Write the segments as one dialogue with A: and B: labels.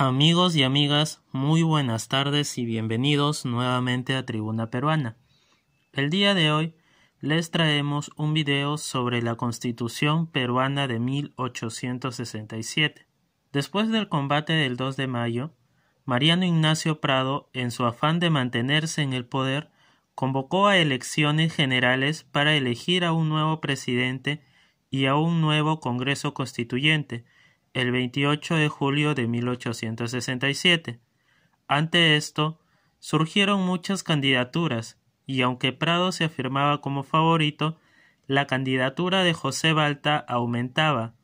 A: Amigos y amigas, muy buenas tardes y bienvenidos nuevamente a Tribuna Peruana. El día de hoy les traemos un video sobre la Constitución peruana de 1867. Después del combate del 2 de mayo, Mariano Ignacio Prado, en su afán de mantenerse en el poder, convocó a elecciones generales para elegir a un nuevo presidente y a un nuevo Congreso Constituyente, el 28 de julio de 1867. Ante esto, surgieron muchas candidaturas, y aunque Prado se afirmaba como favorito, la candidatura de José Balta aumentaba,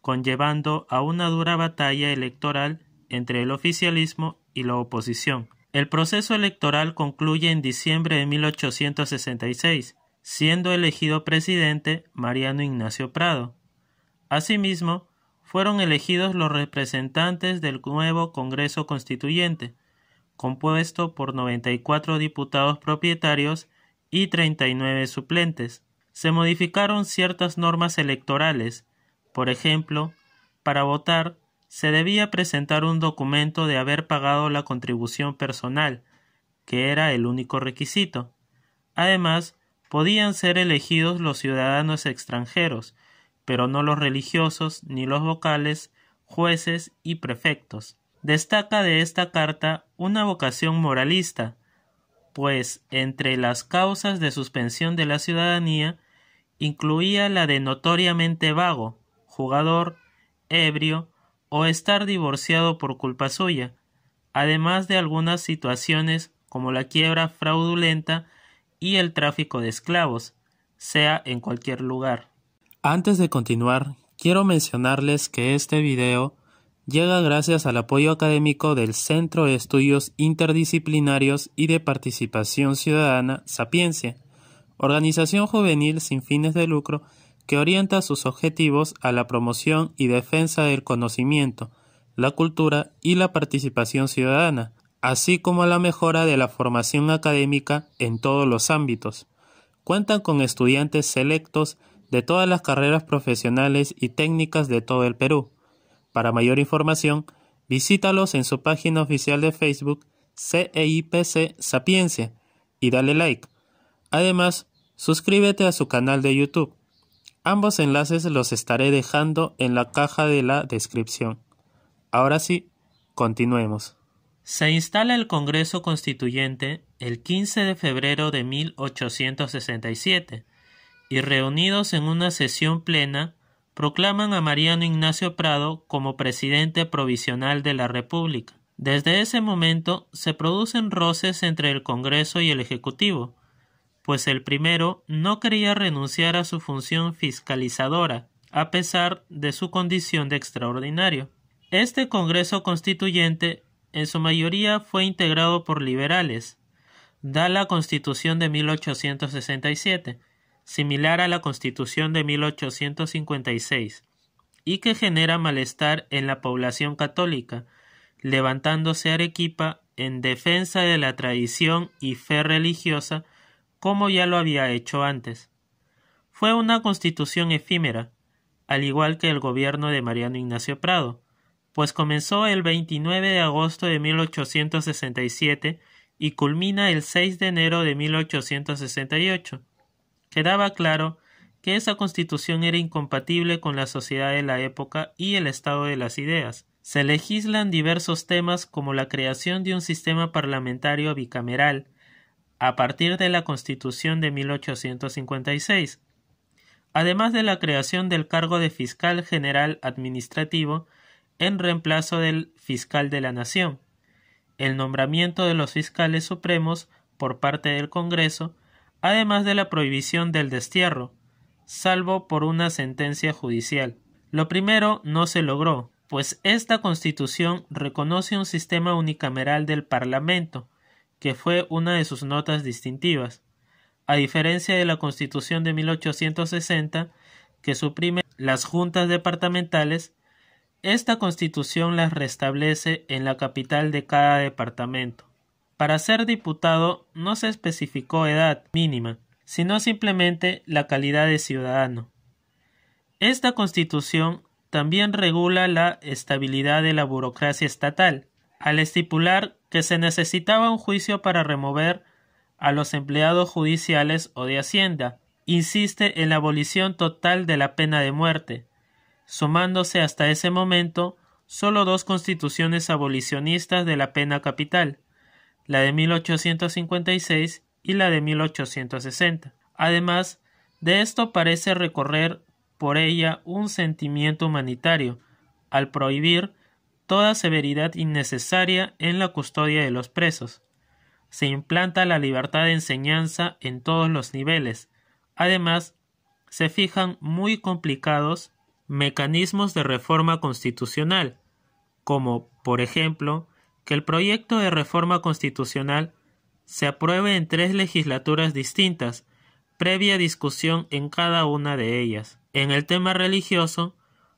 A: conllevando a una dura batalla electoral entre el oficialismo y la oposición. El proceso electoral concluye en diciembre de 1866, siendo elegido presidente Mariano Ignacio Prado. Asimismo, fueron elegidos los representantes del nuevo Congreso Constituyente, compuesto por 94 diputados propietarios y 39 suplentes. Se modificaron ciertas normas electorales. Por ejemplo, para votar se debía presentar un documento de haber pagado la contribución personal, que era el único requisito. Además, podían ser elegidos los ciudadanos extranjeros, pero no los religiosos ni los vocales, jueces y prefectos. Destaca de esta carta una vocación moralista, pues entre las causas de suspensión de la ciudadanía incluía la de notoriamente vago, jugador, ebrio o estar divorciado por culpa suya, además de algunas situaciones como la quiebra fraudulenta y el tráfico de esclavos, sea en cualquier lugar. Antes de continuar, quiero mencionarles que este video llega gracias al apoyo académico del Centro de Estudios Interdisciplinarios y de Participación Ciudadana Sapiencia, organización juvenil sin fines de lucro que orienta sus objetivos a la promoción y defensa del conocimiento, la cultura y la participación ciudadana, así como a la mejora de la formación académica en todos los ámbitos. Cuentan con estudiantes selectos de todas las carreras profesionales y técnicas de todo el Perú. Para mayor información, visítalos en su página oficial de Facebook CEIPC Sapiencia y dale like. Además, suscríbete a su canal de YouTube. Ambos enlaces los estaré dejando en la caja de la descripción. Ahora sí, continuemos. Se instala el Congreso Constituyente el 15 de febrero de 1867 y reunidos en una sesión plena, proclaman a Mariano Ignacio Prado como presidente provisional de la República. Desde ese momento se producen roces entre el Congreso y el Ejecutivo, pues el primero no quería renunciar a su función fiscalizadora, a pesar de su condición de extraordinario. Este Congreso Constituyente en su mayoría fue integrado por liberales, da la Constitución de 1867, similar a la Constitución de 1856, y que genera malestar en la población católica, levantándose Arequipa en defensa de la tradición y fe religiosa como ya lo había hecho antes. Fue una constitución efímera, al igual que el gobierno de Mariano Ignacio Prado, pues comenzó el 29 de agosto de 1867 y culmina el 6 de enero de 1868, Quedaba claro que esa constitución era incompatible con la sociedad de la época y el estado de las ideas. Se legislan diversos temas como la creación de un sistema parlamentario bicameral, a partir de la Constitución de 1856, además de la creación del cargo de fiscal general administrativo en reemplazo del fiscal de la Nación, el nombramiento de los fiscales supremos por parte del Congreso además de la prohibición del destierro, salvo por una sentencia judicial. Lo primero no se logró, pues esta constitución reconoce un sistema unicameral del Parlamento, que fue una de sus notas distintivas, a diferencia de la constitución de 1860, que suprime las juntas departamentales, esta constitución las restablece en la capital de cada departamento. Para ser diputado no se especificó edad mínima, sino simplemente la calidad de ciudadano. Esta constitución también regula la estabilidad de la burocracia estatal, al estipular que se necesitaba un juicio para remover a los empleados judiciales o de Hacienda, insiste en la abolición total de la pena de muerte, sumándose hasta ese momento solo dos constituciones abolicionistas de la pena capital, la de 1856 y la de 1860. Además, de esto parece recorrer por ella un sentimiento humanitario, al prohibir toda severidad innecesaria en la custodia de los presos. Se implanta la libertad de enseñanza en todos los niveles. Además, se fijan muy complicados mecanismos de reforma constitucional, como, por ejemplo, que el proyecto de reforma constitucional se apruebe en tres legislaturas distintas, previa discusión en cada una de ellas. En el tema religioso,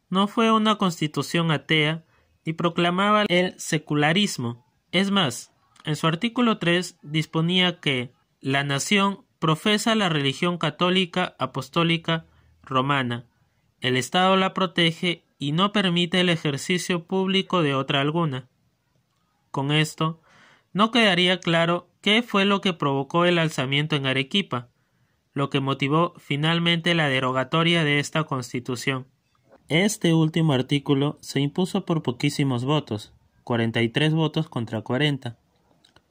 A: no fue una constitución atea y proclamaba el secularismo. Es más, en su artículo 3 disponía que la nación profesa la religión católica apostólica romana. El Estado la protege y no permite el ejercicio público de otra alguna. Con esto, no quedaría claro qué fue lo que provocó el alzamiento en Arequipa, lo que motivó finalmente la derogatoria de esta constitución. Este último artículo se impuso por poquísimos votos, 43 votos contra 40.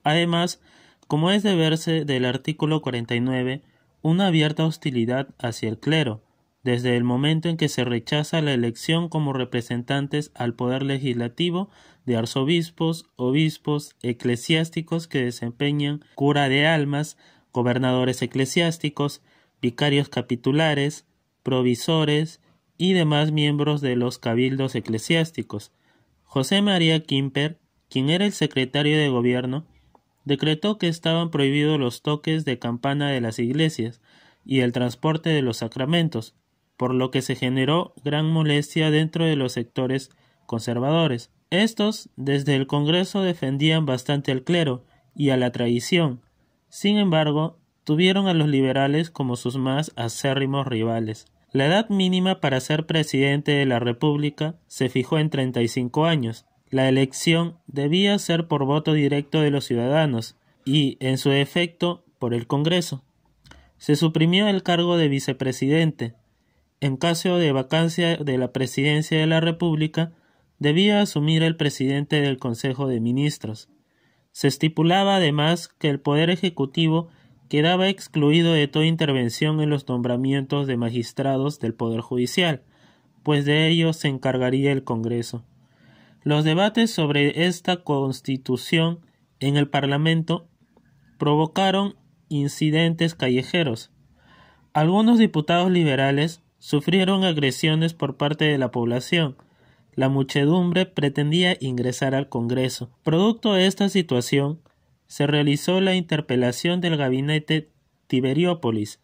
A: Además, como es de verse del artículo 49, una abierta hostilidad hacia el clero, desde el momento en que se rechaza la elección como representantes al poder legislativo de arzobispos, obispos, eclesiásticos que desempeñan cura de almas, gobernadores eclesiásticos, vicarios capitulares, provisores y demás miembros de los cabildos eclesiásticos. José María Quimper, quien era el secretario de gobierno, decretó que estaban prohibidos los toques de campana de las iglesias y el transporte de los sacramentos, por lo que se generó gran molestia dentro de los sectores conservadores. Estos desde el Congreso defendían bastante al clero y a la tradición. Sin embargo, tuvieron a los liberales como sus más acérrimos rivales. La edad mínima para ser presidente de la República se fijó en 35 años. La elección debía ser por voto directo de los ciudadanos y, en su efecto, por el Congreso. Se suprimió el cargo de vicepresidente, en caso de vacancia de la presidencia de la República, debía asumir el presidente del Consejo de Ministros. Se estipulaba además que el Poder Ejecutivo quedaba excluido de toda intervención en los nombramientos de magistrados del Poder Judicial, pues de ello se encargaría el Congreso. Los debates sobre esta constitución en el Parlamento provocaron incidentes callejeros. Algunos diputados liberales sufrieron agresiones por parte de la población. La muchedumbre pretendía ingresar al Congreso. Producto de esta situación, se realizó la interpelación del gabinete Tiberiópolis,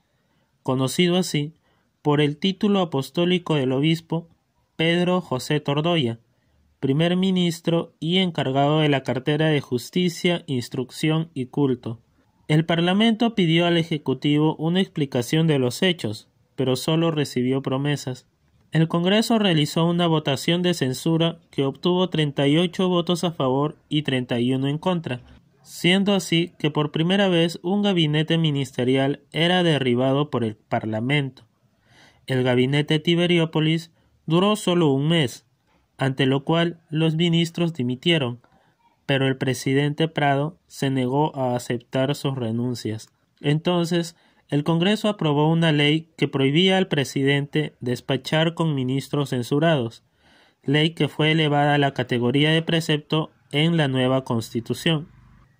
A: conocido así por el título apostólico del obispo Pedro José Tordoya, primer ministro y encargado de la cartera de Justicia, Instrucción y Culto. El Parlamento pidió al Ejecutivo una explicación de los hechos, pero solo recibió promesas. El Congreso realizó una votación de censura que obtuvo 38 votos a favor y 31 en contra, siendo así que por primera vez un gabinete ministerial era derribado por el Parlamento. El gabinete Tiberiópolis duró solo un mes, ante lo cual los ministros dimitieron, pero el presidente Prado se negó a aceptar sus renuncias. Entonces, el Congreso aprobó una ley que prohibía al presidente despachar con ministros censurados, ley que fue elevada a la categoría de precepto en la nueva Constitución.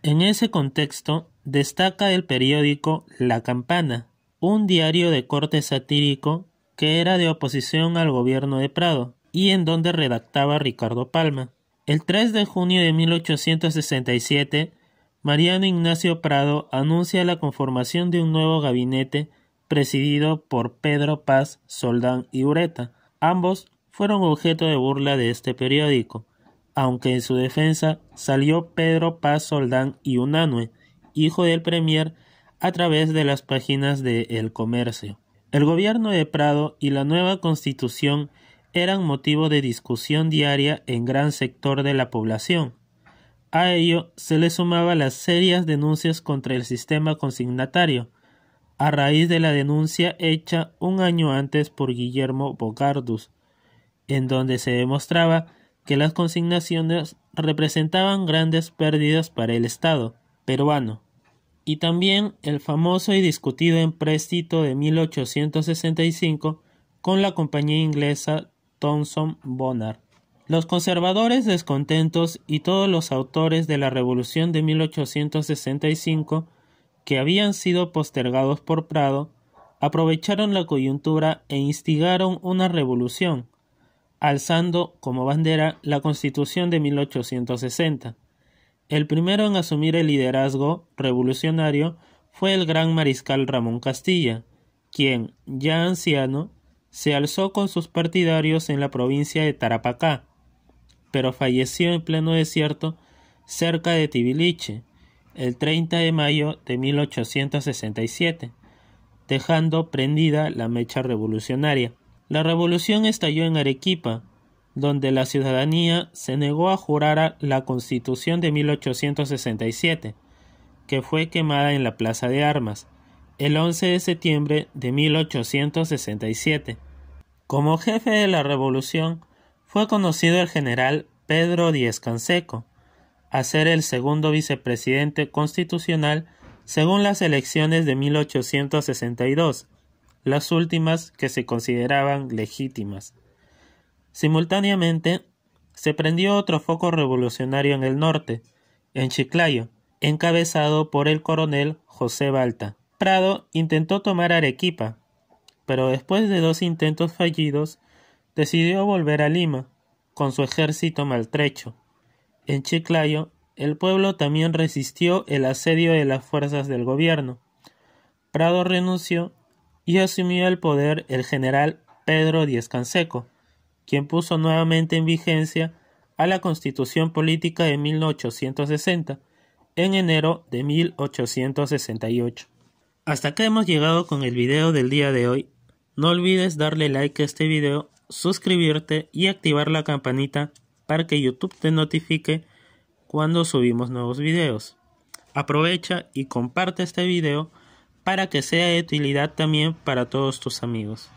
A: En ese contexto, destaca el periódico La Campana, un diario de corte satírico que era de oposición al gobierno de Prado y en donde redactaba Ricardo Palma. El 3 de junio de 1867 Mariano Ignacio Prado anuncia la conformación de un nuevo gabinete presidido por Pedro Paz, Soldán y Ureta. Ambos fueron objeto de burla de este periódico, aunque en su defensa salió Pedro Paz, Soldán y Unanue, hijo del Premier, a través de las páginas de El Comercio. El gobierno de Prado y la nueva constitución eran motivo de discusión diaria en gran sector de la población. A ello se le sumaba las serias denuncias contra el sistema consignatario, a raíz de la denuncia hecha un año antes por Guillermo Bocardus, en donde se demostraba que las consignaciones representaban grandes pérdidas para el Estado peruano. Y también el famoso y discutido empréstito de 1865 con la compañía inglesa Thomson Bonar los conservadores descontentos y todos los autores de la Revolución de 1865, que habían sido postergados por Prado, aprovecharon la coyuntura e instigaron una revolución, alzando como bandera la Constitución de 1860. El primero en asumir el liderazgo revolucionario fue el gran mariscal Ramón Castilla, quien, ya anciano, se alzó con sus partidarios en la provincia de Tarapacá, pero falleció en pleno desierto cerca de Tibiliche el 30 de mayo de 1867, dejando prendida la mecha revolucionaria. La revolución estalló en Arequipa, donde la ciudadanía se negó a jurar a la Constitución de 1867, que fue quemada en la Plaza de Armas el 11 de septiembre de 1867. Como jefe de la revolución, fue conocido el general Pedro Díez Canseco, a ser el segundo vicepresidente constitucional según las elecciones de 1862, las últimas que se consideraban legítimas. Simultáneamente, se prendió otro foco revolucionario en el norte, en Chiclayo, encabezado por el coronel José Balta. Prado intentó tomar Arequipa, pero después de dos intentos fallidos, decidió volver a Lima, con su ejército maltrecho. En Chiclayo, el pueblo también resistió el asedio de las fuerzas del gobierno. Prado renunció y asumió el poder el general Pedro Díaz Canseco, quien puso nuevamente en vigencia a la Constitución Política de 1860 en enero de 1868. Hasta acá hemos llegado con el video del día de hoy. No olvides darle like a este video suscribirte y activar la campanita para que YouTube te notifique cuando subimos nuevos videos. Aprovecha y comparte este video para que sea de utilidad también para todos tus amigos.